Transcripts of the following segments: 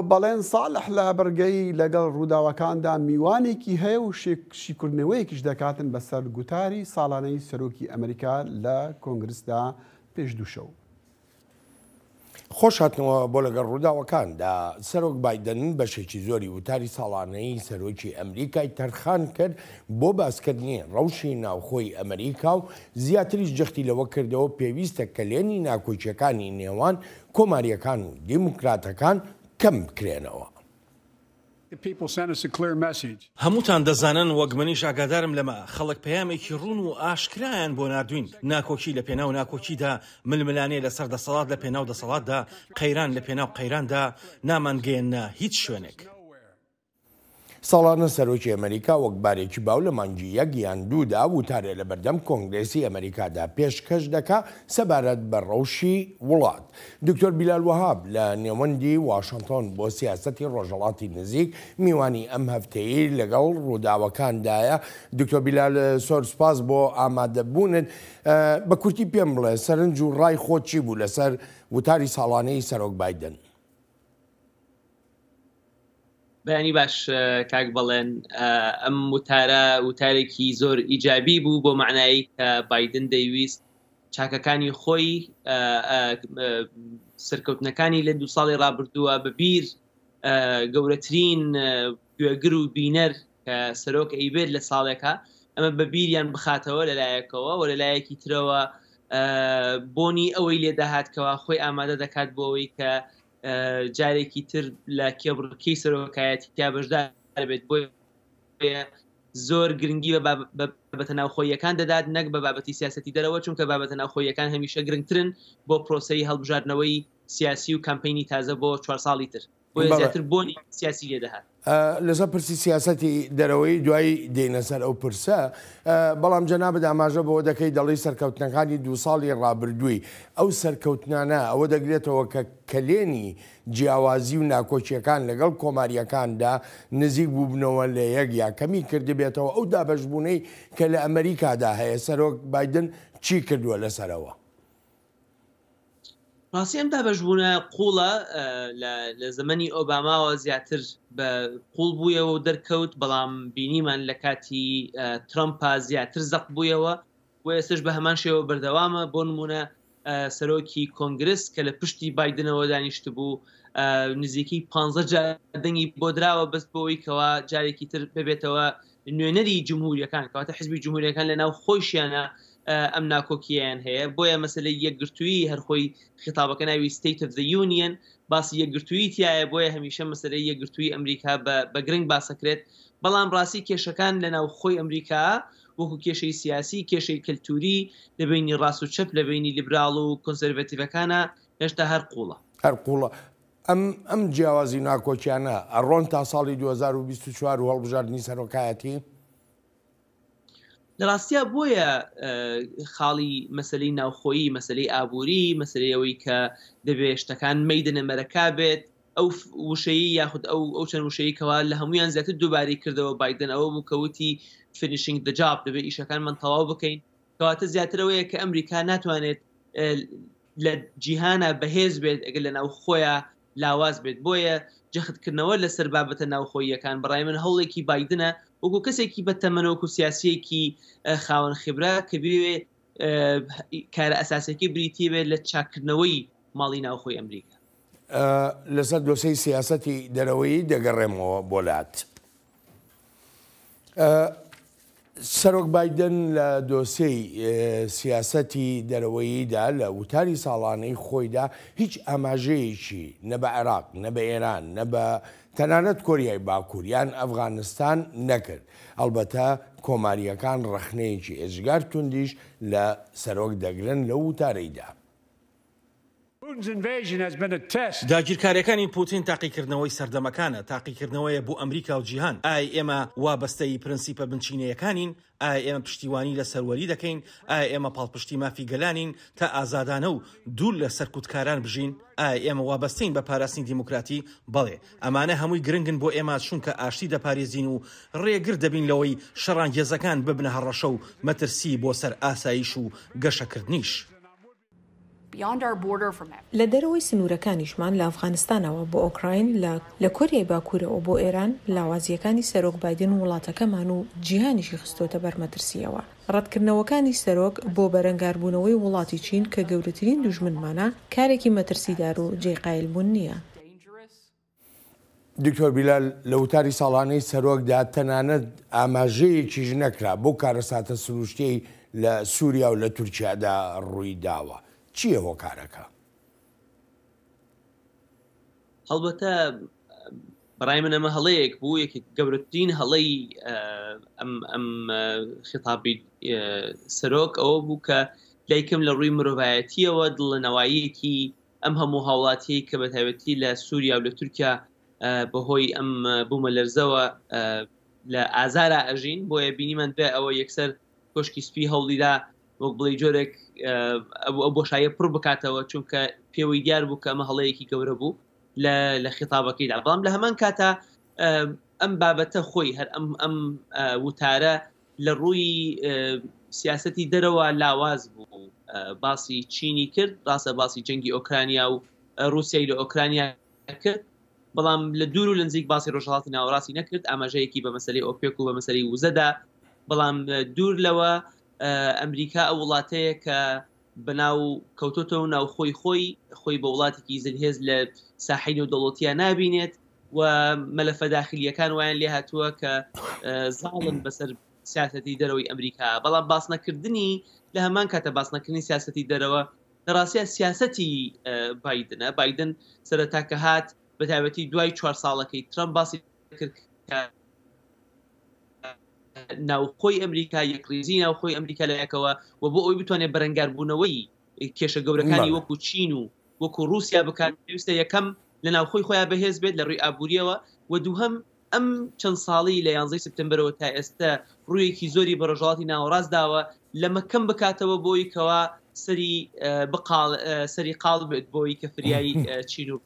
ئەوە بەڵێن ساڵح لە بەرگەی لەگەڵ ڕووداوەکاندا میوانێکی هەیە و شیکردنەوەیەکیش دەکاتن بەسەر گوتاری ساڵانەی سەرۆکی ئەمریکا لە کۆنگرسدا پێش دووشە و. خۆش هاتنەوە بۆ لەگەڵ ڕووداوەکاندا سەرۆک بادەن بەشێکی زۆری وتاری ساڵانەی سەرۆکی ئەمریکای تەرخان کرد بۆ باسکردنی ڕەوشی ناوخۆی ئەمریکا و زیاتریش جختی لەوە کردەوە پێویستە کە لێنی ناکۆچیەکانی نێوان کۆماریەکان و دیموکراتەکان کەم بکرێنەوە. هەمووتان دەزانن وەگمەنی شاگادارم لەمە خەڵک پەیامێکی ڕون و ئاشکرایان بۆ نردوین ناکۆکی لە پێناو ناکۆکیدا ململانەیە لە سەر دەسەڵات لە پێناو دەسەڵاتدا قەیران لە پێناو قەیراندا نامانگەێنە هیچ شوێنێک. ساڵانە سەرۆکی ئەمریکا وەک بارێکی باو لە مانجی یەک یان دوودا وتارێ لە بەردەم کۆنگرێسی ئەمریکادا پێشکەش دەکا سەبارەت بە ڕەوشی وڵات. دکتۆر بیلال وهاب لە نێوەندی واشنگتۆن بۆ سیاستی ڕۆژەڵاتی نزیک میوانی ئەم هەفتەیە لەگەڵ ڕووداوەکاندایە دکتۆر بیلال سۆرسپاس بۆ ئامادەبوونن بە کورتی پێم بڵێ سەرنج و ڕای خۆچی بوو لەسەر وتاری ساڵانەی سەرۆک بادن. بەینی باش کاک بەڵێن ئەم وتارە وتارێکی زۆر ئیجابی بوو بۆ معنایی کە بادن دەیویست چاکەکانی خۆی سەرکەوتنەکانی لە دو ساڵی رابرردووە بەبیر گەورەترین گوێگر و بینەر کە سەرۆک ئەیبێت لە ساڵێکە ئەمە بەبیریان بخاتەوە لەلایەکەوە و لەلایەکی ترەوە بۆنی ئەوەی لێداهاتکەوە خۆی ئامادە دەکات بۆەوەی کە جارێکی تر لە کێبڕکەی سەرۆکایەتی تا بەشدار بێت بۆ زۆر گرنگی بە بەتە ناوخۆیەکان دەدات نەک بە بابەتی سیاستی دەرەوە چونکە بابەتە ناوخۆیەکان هەمیشە گرنگترن بۆ پرۆسی هەڵبژاردنەوەی سیاسی و کمپینی تازە بۆ چوار ساڵی تر بۆ زیاتر بۆنی سیاسی لێدەهات لەسەر پرسی سیاسەتی دەرەوەی دوایی دێنەسەر ئەو پرسە بەڵام جەنا بەداماژە بەوە دەکەی دەڵی سەرکەوتنەکانی دو ساڵی ڕابردووی ئەو سەرکەوتنانە ئەوە دەگرێتەوە کە کلێنی جیاوازی و ناکۆچیەکان لەگەڵ کۆماریەکاندا نزیک بووبنەوە لە یەک یا کەمی کردبێتەوە ئەو دابەشبوونەی کە لە ئەمریکادا هەیە سەرۆک بادن چی کردووە لەسەرەوە پاسی ئەم دابەشبوونە قوڵە لە زمانی ئۆباماوە زیاتر بە قوڵ بوویەوە و دەرکەوت بەڵام بینیمان لە کاتی ترمپا زیاتر زەق بوویەوە و ئێستش بە هەمان شێوە بەردەوامە بۆ نمونە سەرۆکی کۆنگرس کە لە پشتی بادنەوە دانیشت بوو نزیکی 15 دەنگی بۆ درراوە بەست بۆەوەی کەەوە جارێکی تر ببێتەوە نوێنەری جمهوریەکان کەواتە حزبی جمهوریەکان لە ناو خۆشیانە ئەم ناکۆکییان هەیە بۆیە مەسلەی یەکگرتووی هەرخۆی خیتابەکە ناوی State of the Union باسی یەکگرتووی تایە بۆیە هەمیشە مەسلەی یەکگرتووی ئەمریکا بە گرنگ باسەکرێت بەڵام ڕاستی کێشەکان لە ناو خۆی ئەمریکا وەکو کێشەی سیاسی کێشەی کللتوری لەبینی ڕاست و چپ لەبینی لیبراڵ و کنسەرڤەتیەکانە هێشتا هەر قوڵە هەر قوڵە. ئەم ئەم جیاوازی ناکۆکیانە ئەڕۆن تا ساڵی 2024 هەڵبژاردننی سەرۆکایەتی؟ لە ڕاستیا بۆیە خاڵی مەسلەی ناوخۆیی مەسلەی ئابووری مەسلەوەی کە دەبێت شتەکان مەدنە مەرەکا بێت ئەو وشەیە یاخود ئەو ئەو چەند وشەیە کەوا لە هەمویان زیاتر دووباری کردەوە بادن ئەوە بووکەوتی فنیشنگ دەجاب دەبێت ئیشەکانمان تەواو بکەین کەواتە زیاترەوەیە کە ئەمریکا ناتوانێت لە جیهانە بەهێز بێت ئەگەر لە ناو خۆیان لاواز بێت بۆیە جەختکردنەوە لە سەر بابەتە ناوخۆیەکان بەڕای من هەوڵێکی بادنە وەکو کەسێکی بە تەمەەوەکو سیاسەیەکی خاوەن خبرا کە بێ کارە ئەساسەکە بریتی بێت لە چاکردنەوەی ماڵی ناوخۆی ئەمریکا لەسەر دۆسەی سیاسەتی دەرەوەی دەگەڕێمەوە بۆلات. سەرۆک بادن لە دۆسەی سیاسەتی دەرەوەییدا لە وتاری ساڵانەی خۆیدا هیچ ئاماژەیەکی نە بە عێراق نە بە ئێران نە بە تەنانەت کۆریای باکووریان ئەفغانستان نەکرد هەڵبەتە کۆماریەکان ڕخنەیەکی ئێژگار توندیش لە سەرۆک دەگرن لە وتارەیدا. داگیرکاریەکانی پوتین تاقیکردنەوەی سەردەمەکانە تاقیکردنەوەیە بۆ ئەمریکا و جیهان ئای ئێمە وابەستەی پرەنسیپە بنچینەیەکانین ئایا ئێمە پشتیوانی لە سەروەری دەکەین ئایا ئێمە پاڵپشتی مافی گەلانین تا ئازادانە و دوور لە سەرکوتکاران بژین ئایا ئێمە وابەستین بە پاراستنی دیموکراتی بەڵێ ئەمانە هەمووی گرنگن بۆ ئێمە چونکە ئاشتی دەپارێزین و ڕێگر دەبین لەوەی شەڕانگێزەکان ببنە هەڕەشە و مەترسی بۆ سەر ئاسایش و گەشەکردنیش. لە دەرەوەی سنوورەکانیشمان لە ئەفغانستانەوە بۆ ئۆکراین لە کۆریای باکوورەوە بۆ ئێران لاوازیەکانی سەرۆک بادن وڵاتەکەمان و جیهانیشی خستۆتە بەرمەترسیەوە ڕەتکردنەوەکانی سەرۆک بۆ بەرەنگاربوونەوەی وڵاتی چین کە گەورەترین دوژمنمانە کارێکی مەترسیدار و جێقایل بوون نییە. دکتۆر بیلال لە وتاری ساڵانەی سەرۆکدا تەنانەت ئاماژەیەکی ژنەکرا بۆ کارەساتە سروشتی لە سووریا و لە تورکیادا ڕووی داوە. چییە هۆکارەکە هەڵبەتە بەڕای من ئەمە هەڵەیەک بوو یەک گەورەترین هەڵەی ئەم ئەم خطابی سەرۆک ئەوە بوو کە دایکم لە ڕووی مرۆڤایەتیەوە دڵنەواییەکی ئەم هەموو هاوڵاتی کە بەتابەتی لە سووریا و لە تورکیا بەهۆی ئەم بوومە لەرزەوە لە ئازارە ئەژین بۆیە بینیمان بێ ئەوە یەکسەر کۆشکی سپی هەوڵیدا وەک بڵی جۆرێک بۆشایە پڕ بکاتەوە چونکە پێوەی دیار بوو کە ئەمە هەڵەیەکی گەورە بوو لە لە خیتابەکەیدا بەڵام لە هەمان کاتە ئەم بابەتە خۆی هەر ئەم ئەم وتارە لە ڕووی سیاستی دەرەوە لاواز بوو باسی چینی کرد ڕاستە باسی جەنگی ئۆکرانیا و رووسای لە ئۆکرانیا کرد بەڵام لە دوور و لەنزیک باسی ڕۆژهڵاتی ناوەڕاستی نەکرد ئاماژەیەکی بە مەسلی ئۆپێک و بە مەسەری وزەدا بەڵام دوور لەوە ئەمریکا ئەو وڵاتەیە کە بەناو کەوتۆتەوە ناو خۆی خۆی خۆی بە وڵاتێکی زلهێز لە ساحین و دەڵەتیا نابینێت و مەلەفە داخلیەکان وایان لێ هاتووە کە زاڵن بەسەر سیاستی دەرەوەی ئەمریکا بەڵام باس نەکردنی لە هەمان کاتە باس نەکردنی سیاستی دەرەوە ڕاستە سیاستی بادنە بادن سەرتاکە هات بەتابەتی دوای چوار ساڵەکەی ترم باسی کرد ناوخۆی ئەمریکا یەکریزی ناوخۆی ئەمریکا لایەکەوە و بۆ ئەوی بتوانێت بەرەنگاربوونەوەی کێشە گەورەکانی وەکو چین و وەکو رووسیا بکارویستە یەکەم لە ناوخۆی خۆیان بەهێز بێت لە ڕووی ئابوووریەوە و دووهم ئەم چەند ساڵی لە 11 سپتمبرەوە تا ئێستا ڕوویەکی زۆری بەڕژڵاتی ناوەڕاست داوە لە مەکەم بکاتەوە بۆی کەەوە سەری بقال سەری قال بێت بۆی کە فریایی چین و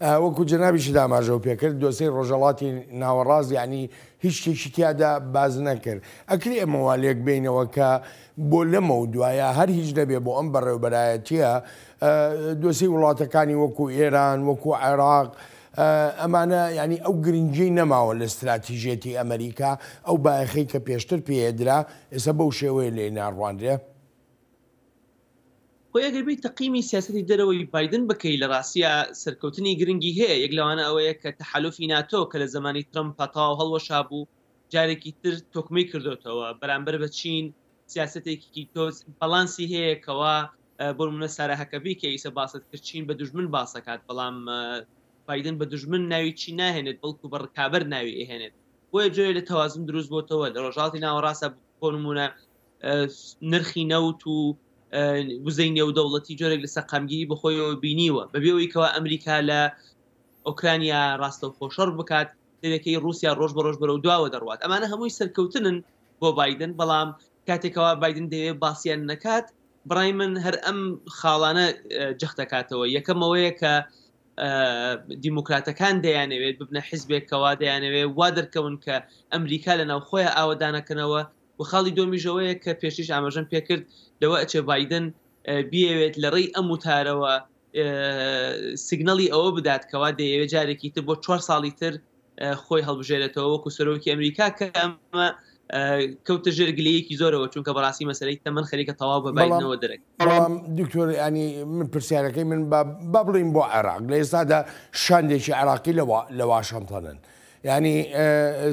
وەکو جنابیشی داماژەوە پێکرد دۆسی ڕۆژەڵاتی ناوەڕاز ینی هیچ شتێکی تیادا باز نەکرد ئەکری ئەمەوالێک بینەوە کە بۆ لەمە و دوایە هەر هیچ دەبێت بۆ ئەم بەڕێوبەرایەتیە دۆسی وڵاتەکانی وەکو ئێران وەکو عێراق، ئەمانە ینی ئەو گرنگی نەماوە لە استراتیژێتی ئەمریکا ئەو باەخی کە پێشتر پێدرا ئێستا بەو شێوەیە لێ ناڕوانرێ خۆی ئەگەر بیت تەقیمی سیاستی دەرەوەی بادن بکەی لە ڕاستە سەرکەوتنی گرنگی هەیە یەک لەوانە ئەوەیە کە تحالفی ناتۆ کە لە زمانی ترم پەتاو هەڵوەشا بوو جارێکی تر تۆکمی کردوتەوە بەرامبەر بە چین سیاستێکی تۆز بەڵانسی هەیە کەوا بۆمونە سارەهەکەبی کە ئیسە باست کرد چین بە دژمن باسەکات بەڵام بادن بە دژمن ناوی چی ناهێنێت بەڵکو بە ڕکابەر ناوی ئەهێنێت بۆیە جوێ لە تەوازم دروست بۆتەوە لە ڕۆژاڵی ناوەڕاستە بۆ نمونە نرخی نەوت و وزەی نێودەوڵەتی جۆرێک لە سەقامگیری بخۆیەوە بینیوە بەبێەوەی کەەوە ئەمریکا لە ئۆکرانیا ڕاستە و خۆشەر بکات تێکەکەی رووسیا ڕۆژ بە ڕۆژ بەرەو دواوە دەڕوات ئەمانە هەمووی سەرکەوتنن بۆ بادن بەڵام کاتێکەوە بادن دەوێت باسییان نکات بڕای من هەر ئەم خاڵانە جەختەکاتەوە یەکەمەوەیە کە دیموکراتەکان دەیانەوێت ببنە حزبێکەوە دەیانەوێت وا دەرکەون کە ئەمریکا لە ناو خۆی ئاوەدانەکەنەوە و خاڵی دۆمیژەوەیە کە پێشیش ئاماژەم پێکرد لەوە ئەچێ بادن بیاوێت لە ڕێی ئەم وتارەوە سیگنەڵی ئەوە بدات کەوا دەیەوێت جارێکی تر بۆ چوار ساڵی تر خۆی هەڵبژێرێتەوە وەکو سەرۆکی ئەمریکا کە ئەمە کەوتە ژێرگلەیەکی زۆرەوە چونکە بەڕاستی مەسەرەی تەمەەن خەریکە تەواو بەبایەوە دەرێک بەڵام دکتۆر ینی من پرسیارەکەی من بە بڵین بۆ عێراق لە ئێستادا شاندێکی عراقی لە واشنتەنن. ینی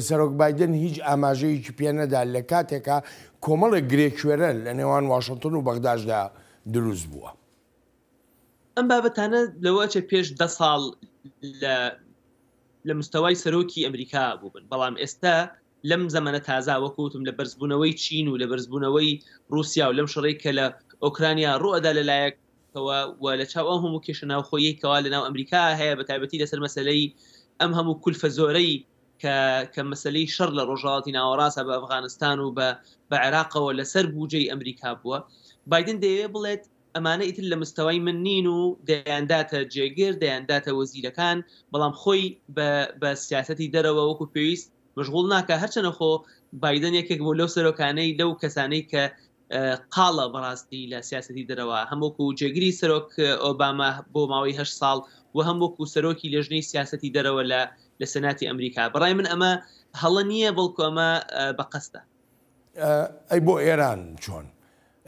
سەرۆک بادن هیچ ئاماژەیەکی پێەدا لە کاتێکا کۆمەڵە گرێکوێرە لە نێوان واشنگتن و بەغداشدا دروست بووە. ئەم بابەتانە لەوەچە پێش ده ساڵ لە مستەوای سەرۆکی ئەمریکا بوو بن بەڵام ئێستا لەم زەمەە تازا وەکوتم لە بەرزبوونەوەی چین و لە بەرزبوونەوەی رووسیا و لەم شڕێک کە لە ئۆکرانیا ڕۆدا لەلایەکەوە و لە چاو ئەم هەموو کێشە ناوخۆیەکەوا لە ناو ئەمریکا هەیە بە تایبەتی لەسەر مەسلەی ئەم هەموو کولفە زۆرەی کە مەسلەی شەر لە ڕۆژاڵاتی ناوەڕاستە بە ئەفغانستان و بە بە عێراقەوە لەسەر بوجەی ئەمریکا بووە بادن دەیەوێت بڵێت ئەمانە ئیتر لە مستەوای من نین و دەیانداتە جێگر دەیانداتە وەزیرەکان بەڵام خۆی بە سیاستی دەرەوە وەکو پێویست مشغول ناکە هەرچەنەخۆ بادن یەکێک بۆ لەو سەرۆکانەی لەو کەسانەی کە قاڵە بەڕاستی لە سیاستی دەرەوە هەمووکو جێگیری سەرۆک ئۆباما بۆ ماوەی هە ساڵ و هەم وەکو سەرۆکی لێژنەی سیاستی دەرەوە لە لە سەناتی ئەمریکا بەڕای من ئەمە هەڵە نییە بەڵکۆمە بە قەستە ئەی بۆ ئێران چۆن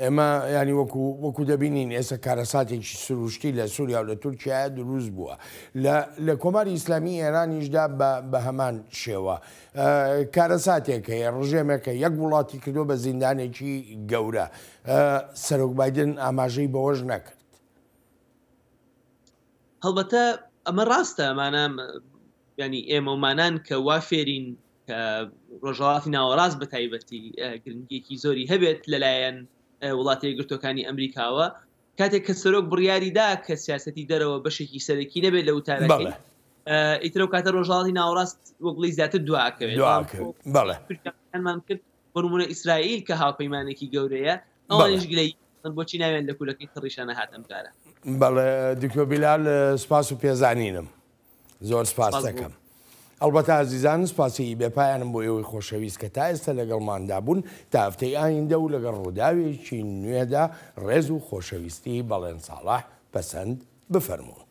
ئێمە ینی وەکو وەکو دەبینین ئێستا کارەساتێکی سروشتی لە سووریا و لە تورکیا دروست بووە لە کۆماری ئیسلامی ئێرانیشدا بە هەمان شێوە کارەساتێکە ڕژێمێکە یەک وڵاتی کردو بە زیندانێکی گەورە سەرۆک بادن ئاماژەی بەوەش نەکرد هەڵبەتە ئەمە ڕاستە ئەمانە ینی ئێمەمانان کە وافێرین کە ڕۆژهڵاتی ناوەڕاست بە تایبەتی گرنگێکی زۆری هەبێت لەلایەن وڵاتی گرتوەکانی ئەمریکاوە کاتێک کە سەرۆک بڕیاریدا کە سیاستی دەرەوە بەشێکی سەرەکی نەبێت لە وتارەکەی ئیترەوە کاتە ڕۆژاڵی ناوەڕاست وەڵی زیاتر دواکەوێتمان کرد بڕمونە ئیسرائیل کە هاوپەیمانێکی گەورەیە ئەوانش گلەی بۆچی ناوێن لە کولەکەی تڕیشانە هاتم کارە بەڵێ دیکۆبیلال سپاس و پێزانینم زۆر سپاس دەکەم. ئەلبەت ئازیزان سپاسی بێپایانم بۆ ئێوەی خۆشەویست کە تا ئێستا لەگەڵماندا بوون تا هەفتەی ئایندە و لەگەڵ ڕووداوێکی نوێدا ڕێز و خۆشەویستی بەڵێن ساڵاح پەسەند بفەرمونون.